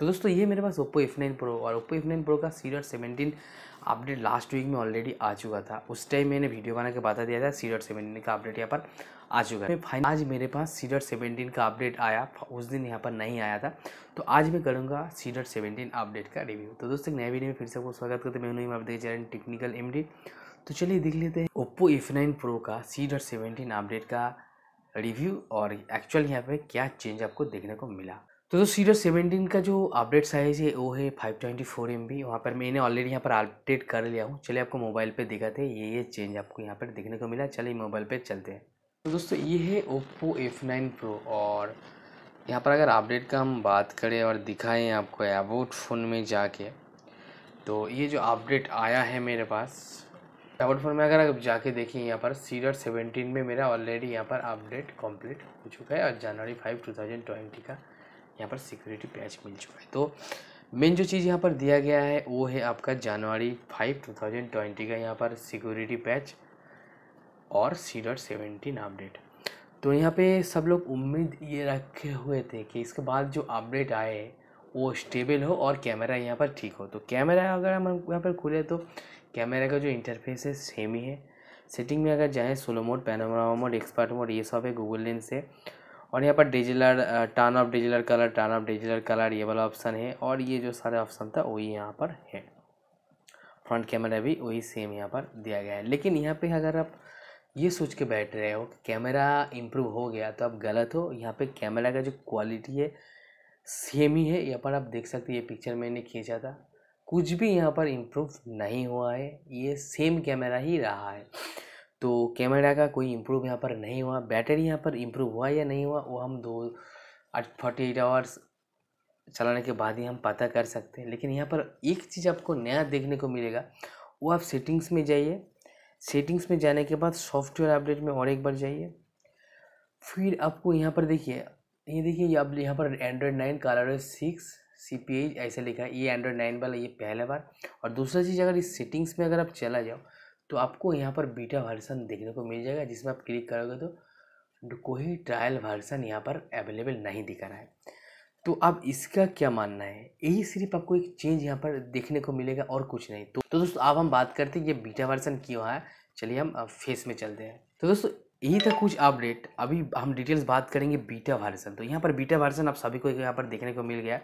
तो दोस्तों ये मेरे पास ओप्पो एफ नाइन प्रो और ओप्पो एफ नाइन प्रो का सीरियड सेवेंटीन अपडेट लास्ट वीक में ऑलरेडी आ चुका था उस टाइम मैंने वीडियो बना के बता दिया था सीरियड सेवेंटीन का अपडेट यहाँ पर आ चुका है फाइन आज मेरे पास सीरियड सेवेंटीन का अपडेट आया उस दिन यहाँ पर नहीं आया था तो आज मैं करूँगा सीरियड सेवेंटीन अपडेट का रिव्यू तो दोस्तों नए वीडियो में फिर से आपको स्वागत करते मैं उन्होंने अपडेट जा रहे हैं टेक्निकल एम तो चलिए देख लेते हैं ओप्पो एफ नाइन प्रो का सीरियड सेवेंटीन अपडेट का रिव्यू और एक्चुअल यहाँ पर क्या चेंज आपको देखने को मिला तो दोस्तों सीरो सेवेंटीन का जो अपडेट साइज़ है वो है five twenty four M B वहाँ पर मैंने ऑलरेडी यहाँ पर अपडेट कर लिया हूँ चलिए आपको मोबाइल पे दिखाते हैं ये ये चेंज आपको यहाँ पर देखने को मिला चलिए मोबाइल पे चलते हैं तो दोस्तों ये है ओप्पो एफ नाइन प्रो और यहाँ पर अगर अपडेट का हम बात करें और दिखाएँ आपको एबोट फ़ोन में जाके तो ये जो अपडेट आया है मेरे पास एबोट फ़ोन में अगर आप जाके देखें यहाँ पर सीरो सेवेंटीन में मेरा ऑलरेडी यहाँ पर अपडेट कम्प्लीट हो चुका है और January five two thousand twenty का यहाँ पर सिक्योरिटी पैच मिल चुका है तो मेन जो चीज़ यहाँ पर दिया गया है वो है आपका January five two thousand twenty का यहाँ पर सिक्योरिटी पैच और सी डॉट सेवेंटीन अपडेट तो यहाँ पे सब लोग उम्मीद ये रखे हुए थे कि इसके बाद जो अपडेट आए वो स्टेबल हो और कैमरा यहाँ पर ठीक हो तो कैमरा अगर हम यहाँ पर खुले तो कैमरा का जो इंटरफेस है सेम ही है सेटिंग में अगर जाएँ solo mode panorama mode expert mode ये सब है गूगल लेंस है और यहाँ पर dazzle turn off dazzle colour turn off dazzle colour ये वाला ऑप्शन है और ये जो सारे ऑप्शन था वही यहाँ पर है फ्रंट कैमरा भी वही सेम यहाँ पर दिया गया है लेकिन यहाँ पे अगर आप ये सोच के बैठ रहे हो कि कैमरा इम्प्रूव हो गया तो आप गलत हो यहाँ पे कैमरा का जो क्वालिटी है सेम ही है यहाँ पर आप देख सकते ये पिक्चर मैंने खींचा था कुछ भी यहाँ पर इम्प्रूव नहीं हुआ है ये सेम कैमरा ही रहा है तो कैमरा का कोई इम्प्रूव यहाँ पर नहीं हुआ बैटरी यहाँ पर इम्प्रूव हुआ या नहीं हुआ वो हम दो फोर्टी एट आवर्स चलाने के बाद ही हम पता कर सकते हैं लेकिन यहाँ पर एक चीज़ आपको नया देखने को मिलेगा वो आप सेटिंग्स में जाइए सेटिंग्स में जाने के बाद सॉफ्टवेयर अपडेट में और एक बार जाइए फिर आपको यहाँ पर देखिए ये देखिए आप यहाँ पर Android nine Color six C P ऐसा लिखा है ये एंड्रॉयड नाइन वाला ये पहला बार और दूसरा चीज़ अगर इस सेटिंग्स में अगर आप चला जाओ तो आपको यहाँ पर बीटा वर्सन देखने को मिल जाएगा जिसमें आप क्लिक करोगे तो कोई ट्रायल वर्सन यहाँ पर अवेलेबल नहीं दिखा रहा है तो अब इसका क्या मानना है यही सिर्फ आपको एक चेंज यहाँ पर देखने को मिलेगा और कुछ नहीं तो, तो दोस्तों अब हम बात करते हैं ये बीटा वर्सन क्यों है चलिए हम फेस में चलते हैं तो दोस्तों यही था कुछ अपडेट अभी हम डिटेल्स बात करेंगे बीटा वर्जन तो यहाँ पर बीटा वर्जन आप सभी को यहाँ पर देखने को मिल गया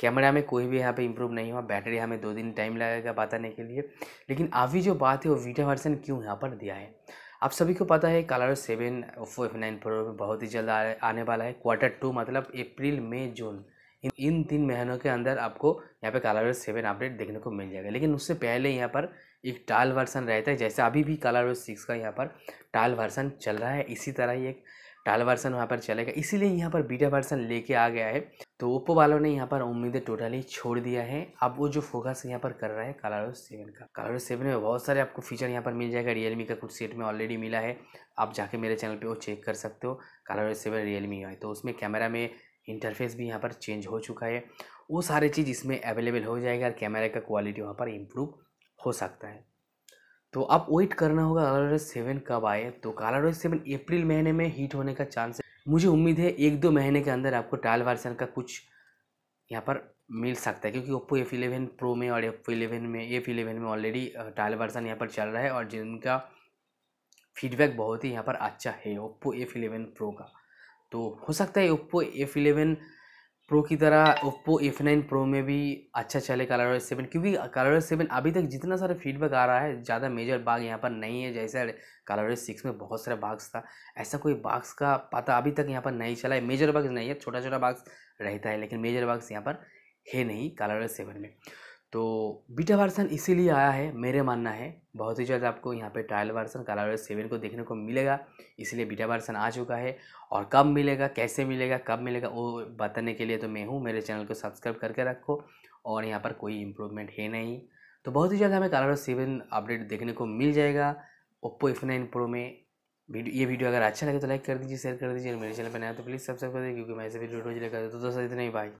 कैमरा में कोई भी यहाँ पे इम्प्रूव नहीं हुआ बैटरी हमें दो दिन टाइम लगेगा बताने के लिए लेकिन अभी जो बात है वो बीटा वर्जन क्यों यहाँ पर दिया है आप सभी को पता है Color seven Oppo F nine Pro में बहुत ही जल्द आने वाला है क्वार्टर टू मतलब अप्रैल मई जून इन इन तीन महीनों के अंदर आपको यहाँ पे कलर सेवन अपडेट देखने को मिल जाएगा लेकिन उससे पहले यहाँ पर एक टाल वर्सन रहता है जैसे अभी भी कलर वेव सिक्स का यहाँ पर टाल वर्सन चल रहा है इसी तरह ही एक टाल वर्सन वहाँ पर चलेगा इसीलिए यहाँ पर बीटा वर्सन लेके आ गया है तो ओप्पो वालों ने यहाँ पर उम्मीदें टोटली छोड़ दिया है अब वो जो फोकस यहाँ पर कर रहा है कलर सेवन का कलर सेवन में बहुत सारे आपको फीचर यहाँ पर मिल जाएगा रियलमी का कुछ सेट में ऑलरेडी मिला है आप जाके मेरे चैनल पर वो चेक कर सकते हो कलर सेवन रियलमी है तो उसमें कैमरा में इंटरफेस भी यहाँ पर चेंज हो चुका है वो सारे चीज़ इसमें अवेलेबल हो जाएगा और कैमरा का क्वालिटी वहाँ पर इम्प्रूव हो सकता है तो आप वेट करना होगा रोज सेवन कब आए तो रोज सेवन अप्रैल महीने में हीट होने का चांस है मुझे उम्मीद है एक दो महीने के अंदर आपको टायल वर्सन का कुछ यहाँ पर मिल सकता है क्योंकि ओप्पो एफ इलेवन प्रो में और एफ इलेवन में एफ इलेवन में ऑलरेडी टायल वर्सन यहाँ पर चल रहा है और जिनका फीडबैक बहुत ही यहाँ पर अच्छा है ओप्पो एफ इलेवन प्रो का तो हो सकता है ओप्पो एफ इलेवन प्रो की तरह ओप्पो एफ नाइन प्रो में भी अच्छा चले कलर वाइज सेवन क्योंकि कलर वाइज सेवन अभी तक जितना सारा फीडबैक आ रहा है ज़्यादा मेजर बाग यहाँ पर नहीं है जैसे कलर वाइज सिक्स में बहुत सारे बाग्स था ऐसा कोई बाग्स का पता अभी तक यहाँ पर नहीं चला है मेजर बाग्स नहीं है छोटा छोटा बाग्स रहता है लेकिन मेजर बाग्स यहाँ पर है नहीं कलर वाइज सेवन में तो बीटा वर्सन इसीलिए आया है मेरे मानना है बहुत ही जल्द आपको यहाँ पे ट्रायल वर्सन वर्स सेवन को देखने को मिलेगा इसलिए बीटा वर्सन आ चुका है और कब मिलेगा कैसे मिलेगा कब मिलेगा वो बताने के लिए तो मैं हूँ मेरे चैनल को सब्सक्राइब करके रखो और यहाँ पर कोई इम्प्रूवमेंट है नहीं तो बहुत ही जल्द हमें कालावर सेवन अपडेट देखने को मिल जाएगा ओप्पो एफ नाइन प्रो में वीडियो ये वीडियो अगर अच्छा लगे तो लाइक कर दीजिए शेयर कर दीजिए मेरे चैनल पर नया तो प्लीज़ सब्सक्राइब कर दीजिए क्योंकि मैं ऐसे वीडियो रोज लेकर तो दोस्तों इतना ही बाय